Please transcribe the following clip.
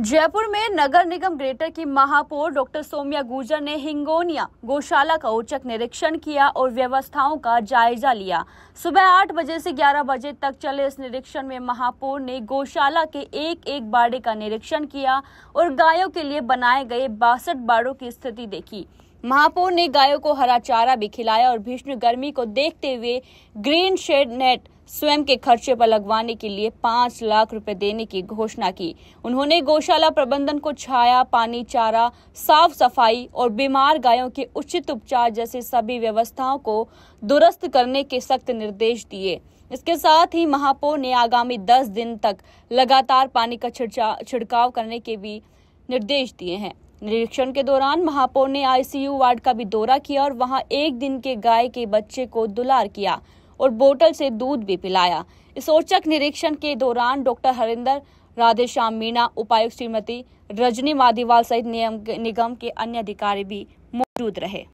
जयपुर में नगर निगम ग्रेटर की महापौर डॉक्टर सोमिया गुर्जर ने हिंगोनिया गौशाला का औचक निरीक्षण किया और व्यवस्थाओं का जायजा लिया सुबह 8 बजे से 11 बजे तक चले इस निरीक्षण में महापौर ने गौशाला के एक एक बाड़े का निरीक्षण किया और गायों के लिए बनाए गए बासठ बाड़ों की स्थिति देखी महापौर ने गायों को हरा चारा भी खिलाया और भीषण गर्मी को देखते हुए ग्रीन शेड नेट स्वयं के खर्चे पर लगवाने के लिए पांच लाख रुपए देने की घोषणा की उन्होंने गौशाला प्रबंधन को छाया पानी चारा साफ सफाई और बीमार गायों के उचित उपचार जैसे सभी व्यवस्थाओं को दुरुस्त करने के सख्त निर्देश दिए इसके साथ ही महापौर ने आगामी दस दिन तक लगातार पानी का छिड़काव करने के भी निर्देश दिए हैं निरीक्षण के दौरान महापौर ने आईसीयू वार्ड का भी दौरा किया और वहां एक दिन के गाय के बच्चे को दुलार किया और बोतल से दूध भी पिलाया इस औचक निरीक्षण के दौरान डॉक्टर हरिंदर राधेश्याम मीणा उपायुक्त श्रीमती रजनी माधीवाल सहित निगम के अन्य अधिकारी भी मौजूद रहे